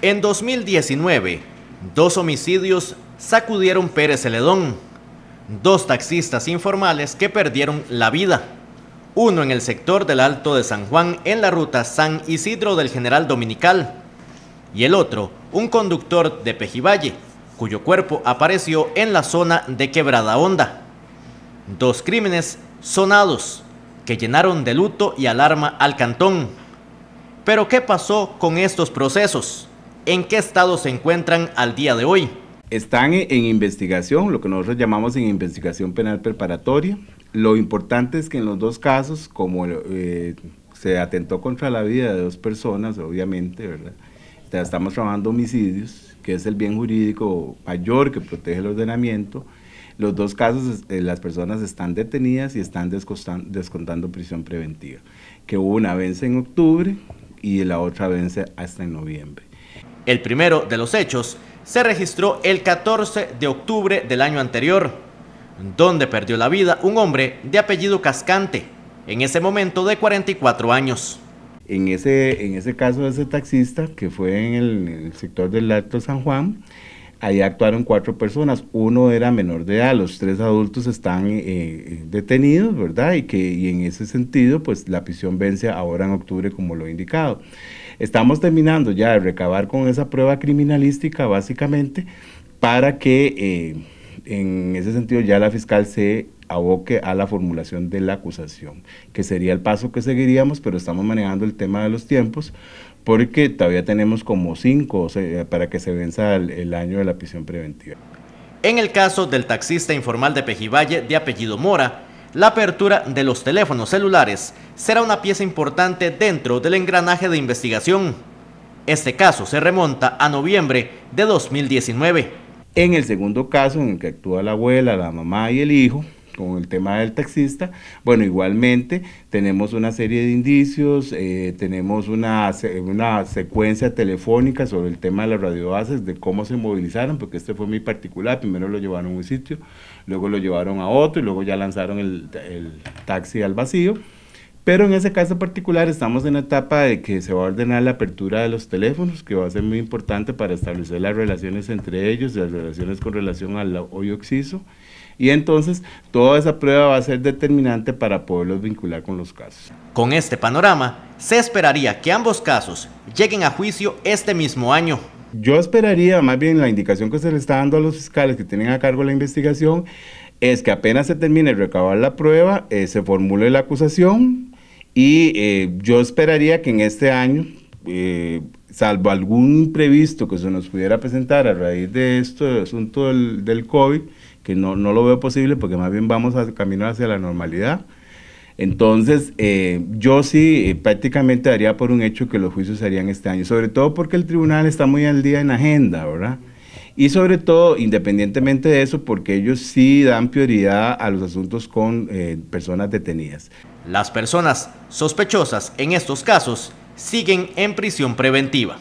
En 2019, dos homicidios sacudieron Pérez Celedón. Dos taxistas informales que perdieron la vida. Uno en el sector del Alto de San Juan en la ruta San Isidro del General Dominical. Y el otro, un conductor de Pejivalle, cuyo cuerpo apareció en la zona de Quebrada Honda. Dos crímenes sonados que llenaron de luto y alarma al cantón. Pero ¿qué pasó con estos procesos? en qué estado se encuentran al día de hoy. Están e-, en investigación, lo que nosotros llamamos en investigación penal preparatoria. Lo importante es que en los dos casos, como eh, se atentó contra la vida de dos personas, obviamente, ¿verdad? Estamos trabajando homicidios, que es el bien jurídico mayor que protege el ordenamiento. Los dos casos, eh, las personas están detenidas y están descontando, prisión preventiva, que hubo una vence en octubre y la otra vence hasta en noviembre. El primero de los hechos se registró el 14 de octubre del año anterior, donde perdió la vida un hombre de apellido Cascante, en ese momento de 44 años. En ese, en ese caso de ese taxista, que fue en el, sector del Alto San Juan, Ahí actuaron cuatro personas, uno era menor de edad, los tres adultos están eh, eh, detenidos, ¿verdad? Y que y en ese sentido, pues la prisión vence ahora en octubre, como lo he indicado. Estamos terminando ya de recabar con esa prueba criminalística básicamente para que eh, en ese sentido ya la fiscal se aboque a la formulación de la acusación, que sería el paso que seguiríamos, pero estamos manejando el tema de los tiempos porque todavía tenemos como cinco para que se venza el, el año de la prisión preventiva. En el caso del taxista informal de Pejivalle de apellido Mora, la apertura de los teléfonos celulares será una pieza importante dentro del engranaje de investigación. Este caso se remonta a noviembre de 2019. En el segundo caso, en el que actúa la abuela, la mamá y el hijo, con el tema del taxista. Bueno, igualmente tenemos una serie de indicios, eh, tenemos una, una secuencia telefónica sobre el tema de las radiobases, de cómo se movilizaron, porque este fue muy particular, primero lo llevaron a un sitio, luego lo llevaron a otro y luego ya lanzaron el taxi al vacío. Pero en ese caso particular estamos en la etapa de que se va a ordenar la apertura de los teléfonos, que va a ser muy importante para establecer las relaciones entre ellos, las relaciones con relación al hoyo oxiso. Y entonces toda esa prueba va a ser determinante para poderlos vincular con los casos. Con este panorama, se esperaría que ambos casos lleguen a juicio este mismo año. Yo esperaría, más bien la indicación que se le está dando a los fiscales que tienen a cargo la investigación, es que apenas se termine de recabar la prueba, eh, se formule la acusación, y eh, yo esperaría que en este año, eh, salvo algún imprevisto que se nos pudiera presentar a raíz de esto, asunto del, COVID, que no, lo veo posible porque más bien vamos a caminar hacia la normalidad. Entonces, eh, yo sí prácticamente daría por un hecho que los juicios se harían este año, sobre todo porque el tribunal está muy al día en agenda, ¿verdad? Y sobre todo, independientemente de eso, porque ellos sí dan prioridad a los asuntos con personas detenidas. Las personas sospechosas en estos casos siguen en prisión preventiva.